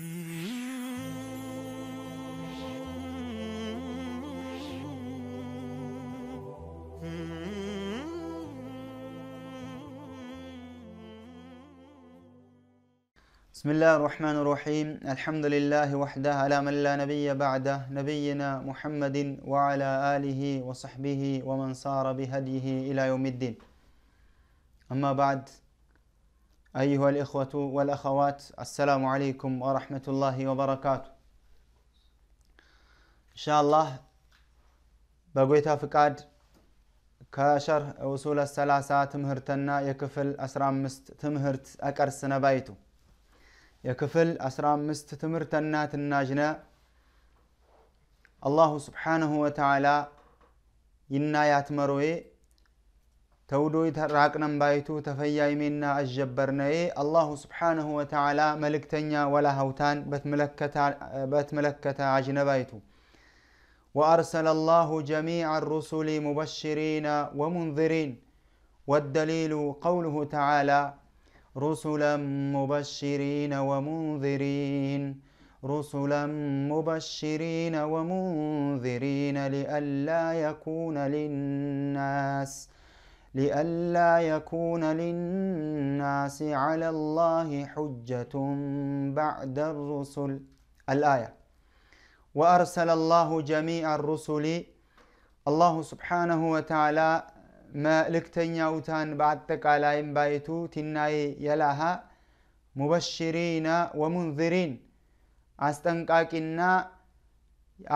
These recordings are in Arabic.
بسم الله الرحمن الرحيم الحمد لله وحده على من لا نبي بعده نبينا محمد وعلى آله وصحبه ومن صار بهديه إلى يوم الدين أما بعد أيها الإخوة والأخوات السلام عليكم ورحمة الله وبركاته إن شاء الله بقيتها فقاد كشرح وصول الثلاثة تمهرتنا يكفل أسرام مست تمهرت أكرس سنبايتو يكفل أسرام مست تمهرتنا تناجنا الله سبحانه وتعالى ينا ياتمروي تودو راكنم بايتو تفيا يمينا الجبرنا الله سبحانه وتعالى ملك تنيا ولا هوتان بتملكة عجنبايتو وأرسل الله جميع الرسل مبشرين ومنذرين والدليل قوله تعالى رسلا مبشرين ومنذرين رسلا مبشرين ومنذرين لئلا يكون للناس لئلا يكون للناس على الله حجة بعد الرسل الآية وأرسل الله جميع الرسل الله سبحانه وتعالى ما لكتن يوتان بعدتك على إنبايتو تناي يلاها مبشرين ومنذرين أستنقاكنا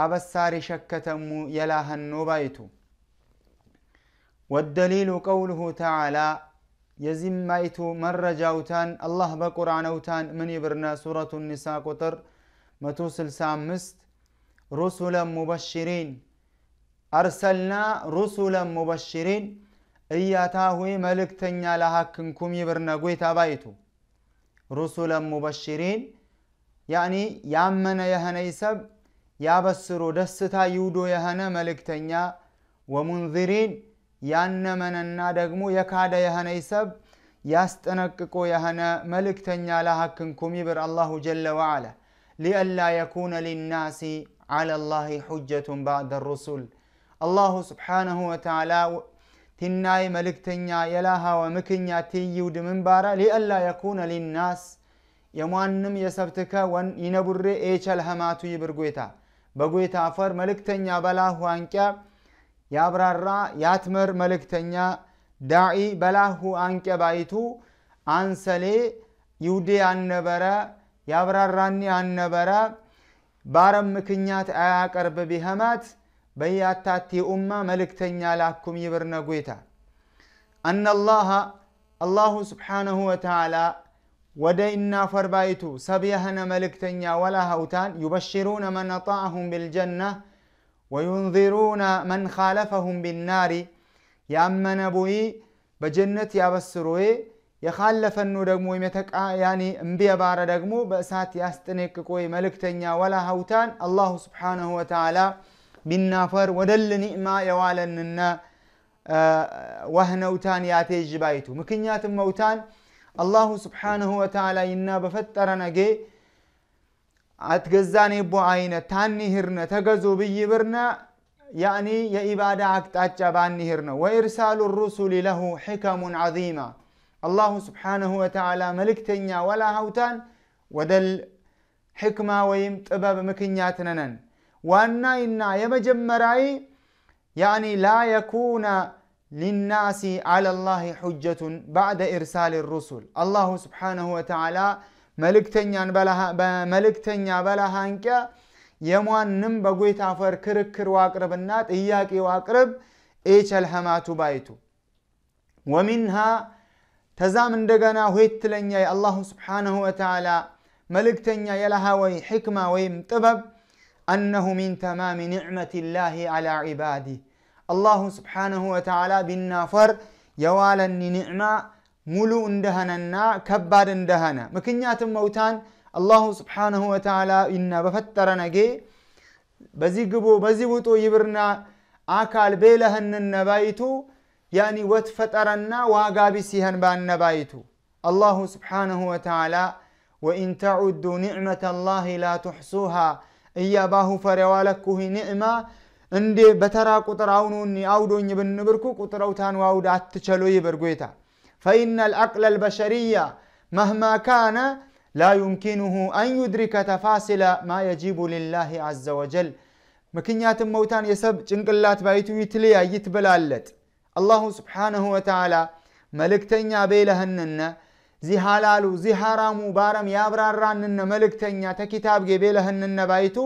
أبصار شكة يلاها النبايتو والدليل قوله تعالى يزم مر جاوتان الله بقرآن أوتان من يبرنا سورة النساء قطر متوسل مست رسلا مبشرين أرسلنا رسلا مبشرين إياتاهوي ملك تنيا كنكم يبرنا قويتا بايتو رسلا مبشرين يعني يامن يهنا يسب يابسرو دستا يودو يهنا ملك تنيا ومنذرين ያነመነና ደግሞ የካደ የሆነ ይሰብ ያስጠነቅቆ የሆነ መልእክተኛ ላሃክንኩም ኩሚብር አላሁ ጀለ ወዓላ ሊአላ የኩነ ሊናሲ ዓላ ላሂ ሑጀቱን ባዕደ ሩሱል አላሁ ስብሓነሁ ወተዓላ ቲናይ መልእክተኛ የላሃወ ምክኛ ትይውድ ምንባራ ሊአላ የኩነ ሊናስ የሟንም የሰብትከ ይነቡሬ ኤቸል ሀማቱ ይብር ጎይታ በጎይታ አፈር መልእክተኛ በላሁ አንቅያ ያብራራ ያትመር መልእክተኛ ዳዒ በላሁ አንቄ ባይቱ አንሰሌ ይውዴ አነበረ ያብራራኒ አነበረ ባረም ምክኛት አያቀርብ ቢኸማት በያታቲ ኡማ መልእክተኛ ላኩም ይብርነ ጎይታ አነላሃ አላሁ ስብሓነሁ ወተዓላ ወደ እናፈርባይቱ ሰብያህነ መልእክተኛ ሀውታን ዩበሽሩነ መን አጣአሁም ቢልጀና وينذرون من خالفهم بالنار يا أما نبوي بجنة يا بسروي يا خالف النودمو يمتك آه، يعني انبيا بار بسات يستنك كوي ملك تنيا ولا هوتان الله سبحانه وتعالى بالنافر ودل نئما يوالننا آه، وهنوتان يا تيجبايتو مكنيات موتان الله سبحانه وتعالى ينا بفترنا جي اتغزاني بو عينه تاني هرنا تغزو بي برنا يعني يا عبادة اكتاجة باني هرنا وإرسال الرسل له حكم عظيمة الله سبحانه وتعالى ملكتنيا ولا هوتان ودل حكمة ويم تباب مكنياتنا وانا إنا يمجمراي يعني لا يكون للناس على الله حجة بعد إرسال الرسل الله سبحانه وتعالى መልእክተኛን በመልእክተኛ በላሃንቂያ የሟንም በጎይታ አፈር ክርክር ዋቅርብና ጥያቄ ዋቅርብ ኤቸል ህማቱ ባይቱ ወሚንሃ ተዛም እንደገና ሁየትለኛ የአላሁ ስብሓንሁ ወተዓላ መልእክተኛ የላሃ ወይ ሕክማ ወይም ጥበብ أنه من تمام نعمة الله على عباده الله سبحانه وتعالى بنا فر يوالني نعمة ሙሉ እንደሆነና ከባድ እንደሆነ ምክንያቱም መውታን አላሁ ስብሓንሁ ወተላ ይና በፈጠረ ነጌ በዚህ ግቡ በዚህ ውጡ ይብርና አካል ቤለህንን ነባይቱ ያኒ ወት ፈጠረና ዋጋ ቢስ ይህን ባነባይቱ አላሁ ስብሓንሁ ወተላ ወኢን ተዑዱ ኒዕመት ላህ ላ ትሕሱሃ እያ ባሁ ፈሬዋለኩሂ ኒዕማ እንዴ በተራ ቁጥር አውኑኒ አውዶኝ ብንብርኩ ቁጥረውታን ዋውድ አትቸሎ ይብር ጎይታ فإن الأقل البشرية مهما كان لا يمكنه أن يدرك تفاصيل ما يجيب لله عز وجل ياتم موتان يسب جنقلات بايتو يتليا يتبلالت الله سبحانه وتعالى ملك تنيا يا بيلهنن زي حلال زي حرام بارم يا رانن ملك تنيا تكتاب جي بيلهنن بايتو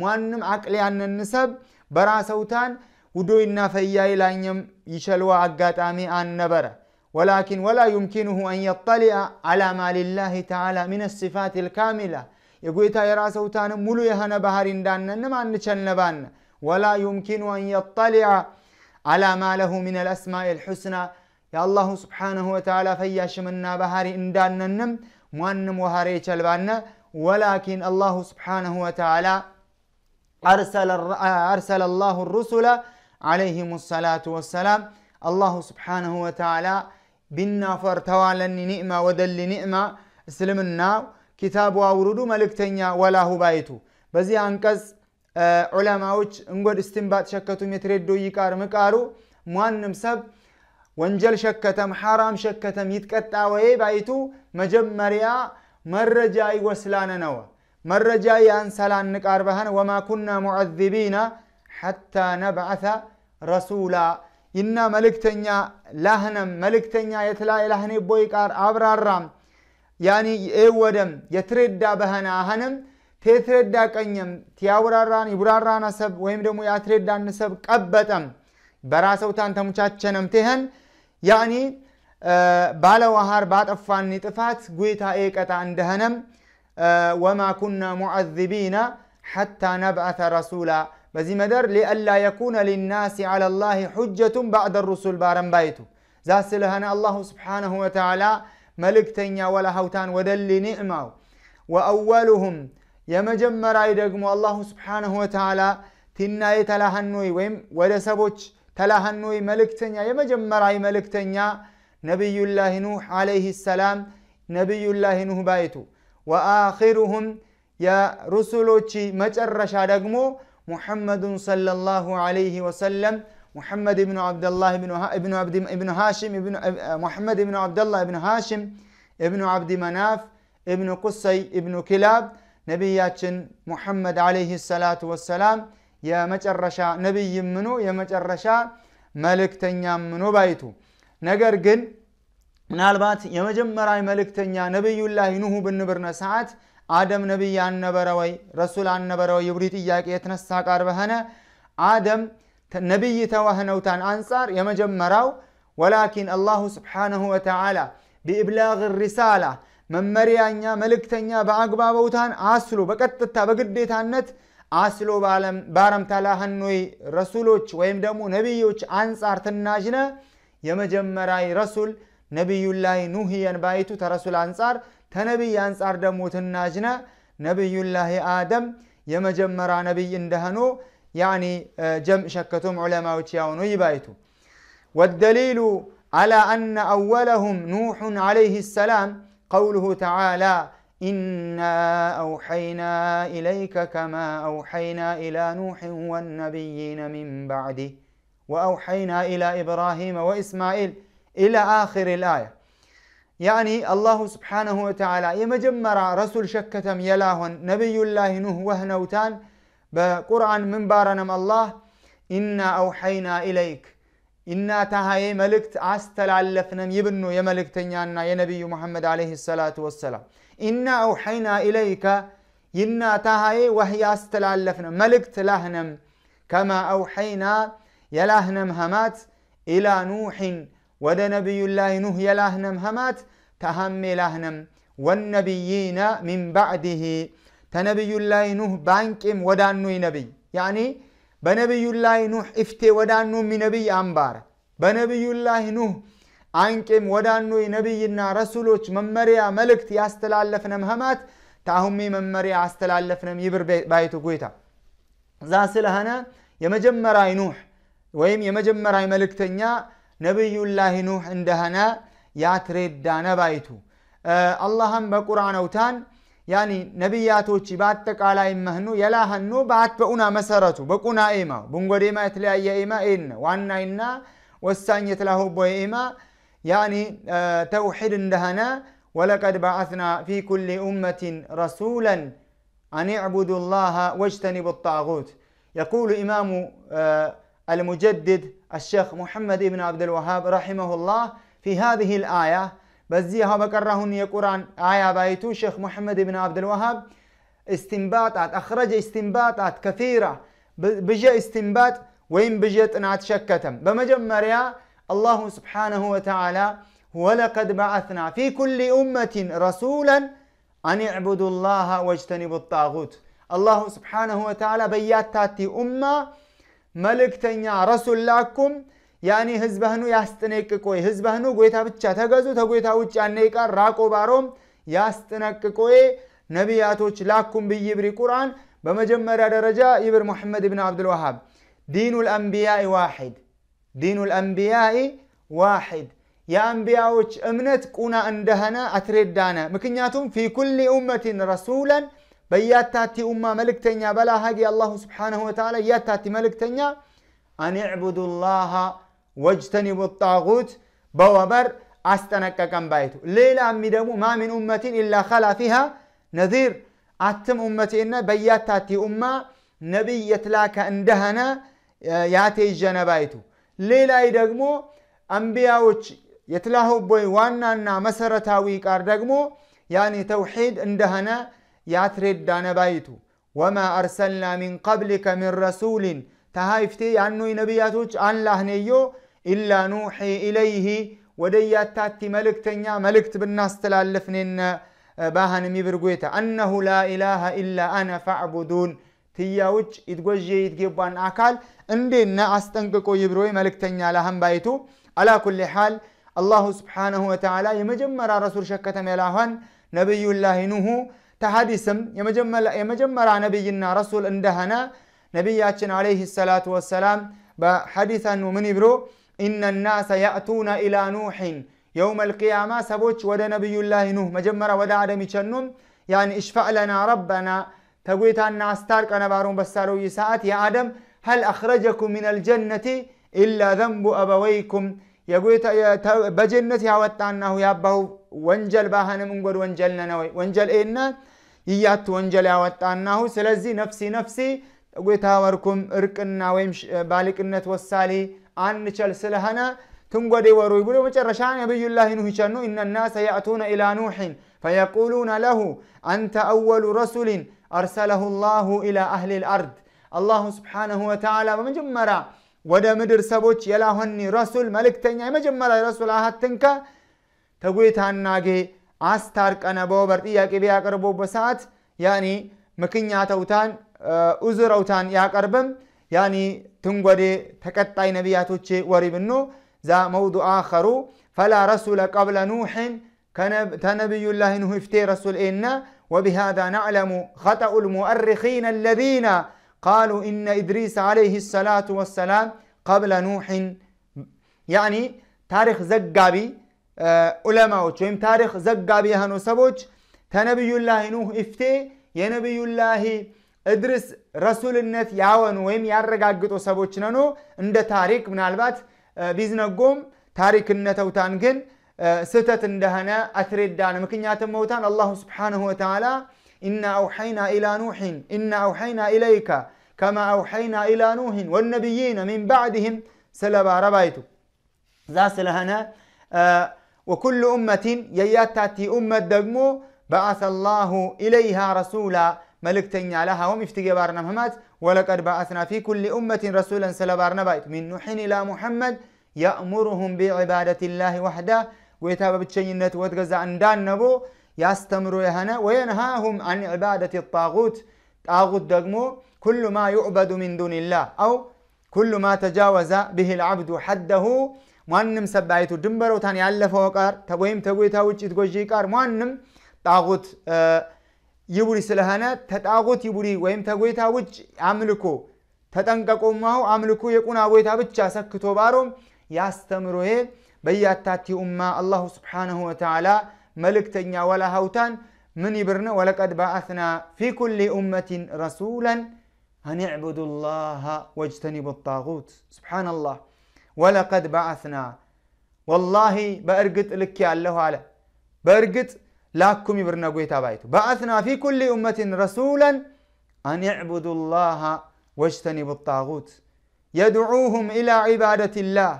موانم عقلي عن النسب برا سوتان ودوينا فيا إلى أن يشلوا عقات آمي آن نبره ولكن ولا يمكنه أن يطلع على ما لله تعالى من الصفات الكاملة يقول تايرا سوتان ملو يهنا بهارين دان نما نبان ولا يمكن أن يطلع على ما له من الأسماء الحسنى يا الله سبحانه وتعالى فياش منا بهاري اندان نم موانم وهاري چلبان ولكن الله سبحانه وتعالى أرسل, أرسل الله الرسل عليهم الصلاة والسلام الله سبحانه وتعالى ቢናፈርተዋለኒ ኒዕማ ወደሊ ኒዕማ እስልምና ኪታቡ አውርዱ መልእክተኛ ወላሁ ባይቱ በዚህ አንቀጽ ዑለማዎች እንጎድ እስትንባጥ ሸከቱም የትሬዶ ይቃር ምቃሩ ማንም ሰብ ወንጀል ሸከተም ሓራም ሸከተም ይትቀጣ ወይ ባይቱ መጀመሪያ መረጃ ይወስላነ ነው መረጃ የአንሰላን ቃርባህን ወማ ኩና ሙዓዚቢና ሐታ ነብዓተ ረሱላ ይና መልእክተኛ ላህነም መልእክተኛ የትላ የላህኔ ቦይ ቃር አብራራም ያኒ ኤወደም የትሬዳ በህነ አህንም ቴትሬዳ ቀኝም ቲያውራራን ይቡራራ ነሰብ ወይም ደግሞ የአትሬዳ ሰብ ቀበጠም በራሰውታን ተሙቻቸነም ትህን ያኒ ባለዋሃር ባጠፋኒ ጥፋት ጉይታ ኤቀጣ እንደህነም ወማ ኩና ሙዓዚቢና ሐታ ነብአተ ረሱላ بزيما در لألا يكون للناس على الله حجة بعد الرسول بارن بايتو زاسلهنا الله سبحانه وتعالى ملك تنيا ولا هوتان ودل نعمه وأولهم يمجم راي دقمو الله سبحانه وتعالى تنا يتلاهنوي ويم ودسبوش تلاهنوي ملك تنيا يمجم راي ملك تنيا نبي الله نوح عليه السلام نبي الله نوح بايتو وآخرهم يا رسولوشي مجر رشا دقمو محمد صلى الله عليه وسلم محمد بن عبد الله بن ابن عبد ابن هاشم ابن محمد بن عبد الله بن هاشم ابن عبد مناف ابن قصي ابن كلاب نبياتشن محمد عليه الصلاة والسلام يا مجرشا نبي منو يا مجرشا ملك تنيا منو بيتو نجر جن نالبات يا ملك تنيا نبي الله نوه بن ብንብርነ ساعات አደም ነቢይ አልነበረ ወይ ረሱል አልነበረ ወይ ይብሪ ጥያቄ የተነሳ ቃርበኸነ አደም ነቢይ ተዋህነውታን አንጻር የመጀመሪያው ወላኪን አላሁ ስብሓነሁ ወተዓላ ቢእብላግ ሪሳላ መመሪያኛ መልእክተኛ በአግባበውታን አስሎ በቀጥታ በግዴታነት አስሎ ባረምታላህኖይ ረሱሎች ወይም ደግሞ ነቢዮች አንጻር ትናዥነ የመጀመሪያ ረሱል ነቢዩላይ ኑህየን ባይቱ ተረሱል አንጻር تنبي ተነቢይ አንጻር ደግሞ نبي الله آدم يمجمرا نبي اندهنو يعني جم شكتم علماء وتياونو يبايتو والدليل على أن أولهم نوح عليه السلام قوله تعالى إنا أوحينا إليك كما أوحينا إلى نوح والنبيين من بعده وأوحينا إلى إبراهيم وإسماعيل إلى آخر الآية يعني الله سبحانه وتعالى يمجمرا رسول شكتم يلاهن نبي الله نوه وهنوتان بقرآن من بارنم الله إنا أوحينا إليك إنا تهاي ملكت عستل علفنا يبنو يملكتن يانا يا نبي محمد عليه الصلاة والسلام إنا أوحينا إليك إنا تهاي وهي عستل علفنا ملكت لهنم كما أوحينا يلاهنم همات إلى نوحٍ ወደ ነቢዩላህ ኑህ የላህነም ሀማት ተሃሜ ላህነም ወነቢይነ ሚን ባዕድህ ተነቢዩላህ ኑህ ባንቂም ወዳኑይ ነቢይ ያኒ በነቢዩላህ ኑህ ኢፍቴ ወዳኑሚ ነቢይ አምባረ በነቢዩላህ ኑህ አንቂም ወዳኑይ ነቢይና ረሱሎች መመሪያ መልእክት ያስተላለፍነም ሀማት ታሁሚ መመሪያ አስተላለፍነም ይብር ባይቱ ጎይታ እዛ ስለሆነ የመጀመሪያ ኑህ ወይም የመጀመሪያ መልእክተኛ نبي الله نوح عندهنا ياتريد دانا بايتو اللهم بقرآن أوتان يعني نبياتو چي باتتك على إمهنو هنو بات بقنا مسارتو بقنا إيما بنقر إيما إتلي أي إيما إن وانا إنا والسان يتلاهو بوي إيما يعني توحيد اندهنا ولقد بعثنا في كل أمة رسولا أن اعبدوا الله واجتنبوا الطاغوت يقول إمام آه المجدد الشيخ محمد بن عبد الوهاب رحمه الله في هذه الآية بزيها بكرهن يقران آية بايتو شيخ محمد بن عبد الوهاب استنباطات أخرج استنباطات كثيرة بجا استنباط وين بجا تنعت شكتم بمجمريا الله سبحانه وتعالى ولقد بعثنا في كل أمة رسولا أن اعبدوا الله واجتنبوا الطاغوت الله سبحانه وتعالى بيات تاتي أمة መልእክተኛ ረሱል ላኩም ያኒ ህዝበህኑ ያስጥነቅቆይ ህዝበህኑ ጎይታ ብቻ ተገዙ ተጎይታ ውጭ ያነ ይቃር ራቆ ባሮም ያስጥነቅቆይ ነቢያቶች ላኩም ብይ ብሪ ቁርአን በመጀመሪያ ደረጃ ይብር ሙሐመድ ብን አብዱልዋሃብ ዲኑ ልአንቢያኢ ዋሒድ ዲኑ ልአንቢያኢ ዋሒድ የአንቢያዎች እምነት ቁና እንደሆነ አትሬዳነ ምክንያቱም ፊ ኩሊ ኡመትን ረሱላን በያታቲ ኡማ መልእክተኛ በላ ሀጊ አላሁ ስብሓንሁ ወተላ እያታቲ መልእክተኛ አንዕቡዱ ላሃ ወጅተኒቡ ጣጉት በወበር አስጠነቀቀን ባይቱ ሌላ የሚደግሙ ማ ምን ኡመቲን ኢላ ከላ ፊሃ ነዚር አትም ኡመቴነ በያታቲ ኡማ ነቢይ የተላከ እንደሆነ ያቴጀነ ባይቱ ሌላይ ደግሞ አንቢያዎች የትላሁቦይ ዋናና መሰረታዊ ቃር ደግሞ ያኒ ተውሒድ እንደሆነ ያትሬዳ ነባይቱ ወማ አርሰልና ሚን ቀብሊከ ሚን ረሱሊን ተሃይፍቴ ያኖይ ነቢያቶች አንላህኔዮ ኢላ ኑሒ ኢለይህ ወደ ያታቲ መልእክተኛ መልእክት ብናስተላለፍኔነ ባህን የሚብርጎታ አነሁ ላኢላሃ ኢላ አነ ፈዕቡዱን ትያ ውጭ ይትጎዤ ይትጌቧን አካል እንዴነ አስጠንቅቆ ይብሮይ መልእክተኛ ላህንባይቱ አላ ኩል ሓል አላሁ ስብሓነሁ ወተዓላ የመጀመሪያ ረሱል ሸከተሜላኋን ነቢዩላሂ ኑሁ تهدي سم يمجمل يمجمل عن نبينا رسول اندهنا نبياتنا عليه الصلاة والسلام بحديثا ومن يبرو إن الناس يأتون إلى نوح يوم القيامة سبوش ود نبي الله نوح مجمرة ود عدم يشنم يعني اشفع لنا ربنا تقويت أن أستارك أنا بارون بساروي ساعات يا آدم هل أخرجكم من الجنة إلا ذنب أبويكم በጀነት ያወጣናሁ ያባሁ ወንጀል ባህንም እንጎድ ወንጀል ነነ ወይ ወንጀል ኤነ ይያት ወንጀል ያወጣናሁ ስለዚህ ነፍሲ ነፍሲ ጎይታ ወርኩም እርቅና ወይም ባልቅነት ወሳሌ አንቸል ስለሆነ ትንጎዴ ወሩይ ብሎ መጨረሻ ነቢዩላህ ኑህ ይቸኑ ኢነ ናሰ ያእቱነ ኢላ ኑሕን ፈየቁሉነ ለሁ አንተ አወሉ ረሱልን አርሰለሁ ላሁ ኢላ አህሊ ልአርድ አላሁ ስብሓነሁ ወተዓላ በመጀመሪያ ወደ ምድር ሰቦች የላሆኒ ረሱል መልእክተኛ የመጀመሪያ ረሱል አሃትንከ ተጉይታናጌ አስታርቀነ በወበር ጥያቄ ቢያቀርቦ በሰዓት ያኒ ምክንያተውታን ኡዝረውታን ያቀርብም ያኒ ትንጎዴ ተቀጣይ ነቢያቶቼ ወሪ ብኖ ዛ መውዱ አኸሩ ፈላ ረሱለ ቀብለ ኑሕን ተነቢዩላህ ኑህ ፍቴ ረሱል ኤና وبهذا نعلم ኸጠኡ المؤرخين الذين قالوا إن إدريس عليه الصلاة والسلام قبل نوح يعني تاريخ زقابي آه، علماء وشيم تاريخ زقابي هنو سبوش تنبي الله نوح افتي يا نبي الله ادرس رسول النت يعون ويم يرجع قط سبوش ننو عند تاريخ من البات بيزن قوم تاريخ النت وتانجن ستة عندهنا أثري الدان مكنيات موتان الله سبحانه وتعالى إنا أوحينا إلى نوح إنا أوحينا إليك كما أوحينا إلى نوح والنبيين من بعدهم سلبا ربايت ذا سلهنا آه وكل أمة يياتاتي أمة دقمو بعث الله إليها رسولا ملك تنيا لها ومفتقى بارنا مهمات ولقد بعثنا في كل أمة رسولا سلبا ربايت من نوح إلى محمد يأمرهم بعبادة الله وحده ويتابع بتشينت وتغزى عن دان نبو ያስተምሩ የሆነ ወየንሃሁም አን ዕባደት ጣጉት ጣጉት ደግሞ ኩሉ ማ ዩዕበዱ ሚን ዱንላህ አው ኩሉ ማ ተጃወዘ ብህ ልዓብዱ ሐደሁ ማንም ሰብአይቱ ድንበረውታን ያለፈው ቃር ወይም ተጎይታ ውጭ ትጎጂ ቃር ማንም ጣጉት ይቡሪ ስለሆነ ተጣጉት ይቡሪ ወይም ተጎይታ ውጭ አምልኮ ተጠንቀቆማሁ አምልኮ የቁና ጎይታ ብቻ ሰክቶ ባሮም ያስተምሮዬ በያታቲ ኡማ አላሁ ስብሓንሁ ወተዓላ ملك تنيا ولا هوتان من يبرنا ولقد بعثنا في كل أمة رسولا أن اعبدوا الله واجتنبوا الطاغوت سبحان الله ولقد بعثنا والله بأرقت لك يا الله على بأرقت لاكم يبرنا قويتا بايتو بعثنا في كل أمة رسولا أن اعبدوا الله واجتنبوا الطاغوت يدعوهم إلى عبادة الله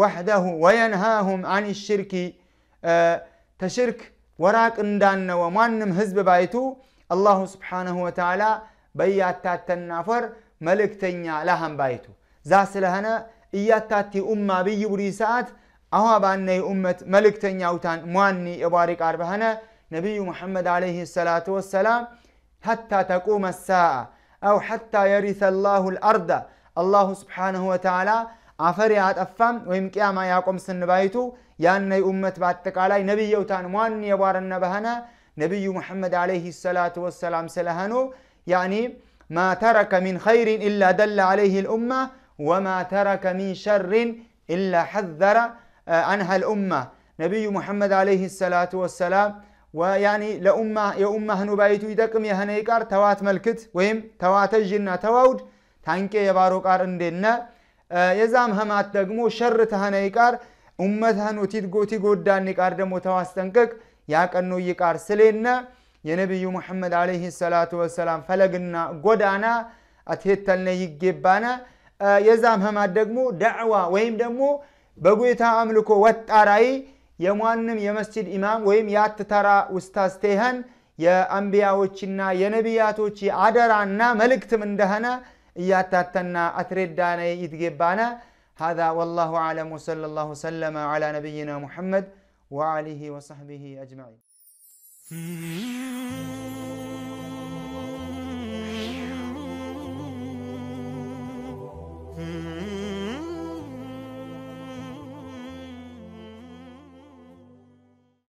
وحده وينهاهم عن الشرك آه، تشرك وراك اندان ومانم حزب بايتو الله سبحانه وتعالى بيات تنافر ملك تنيا لهم بايتو زاسل هنا اياتاتي امة بي بريسات اهو باني امة ملك تنيا وتان مواني ابارك عربهنا نبي محمد عليه الصلاة والسلام حتى تقوم الساعة او حتى يرث الله الارض الله سبحانه وتعالى عفريات افهم ويمكيا ما يقوم سن بايتو يانا أمت باتك علي نبي يوتان وان يبار النبهنا نبي محمد عليه الصلاة والسلام سلهنو يعني ما ترك من خير إلا دل عليه الأمة وما ترك من شر إلا حذر عنها الأمة نبي محمد عليه الصلاة والسلام ويعني لأمة يا أمة هنو بايتو يدقم يا هنيكار توات ملكت وهم توات الجنة تواود تانكي يبارو كارن دينا يزام همات دقمو شر تهنيكار ኡመታን ወቲት ጎቲ ጎዳኒ ቃር ደሞ ተዋስጠንቀቅ ያቀኖ ይቃር ስሌነ የነቢዩ መሐመድ አለይህ ሰላቱ ወሰላም ፈለግና ጎዳና አትሄተልነ ይጌባነ የዛም ህማት ደግሞ ዳዕዋ ወይም ደግሞ በጎታ አምልኮ ወጣራይ የሟንም የመስጅድ ኢማም ወይም የአትተራ ውስታዝ ቴህን የአንቢያዎችና የነቢያቶች የአደራና መልእክትም እንደሆነ እያታተና አትሬዳነ ይትጌባነ هذا والله أعلم وصلى الله وسلم على نبينا محمد وعليه وصحبه أجمعين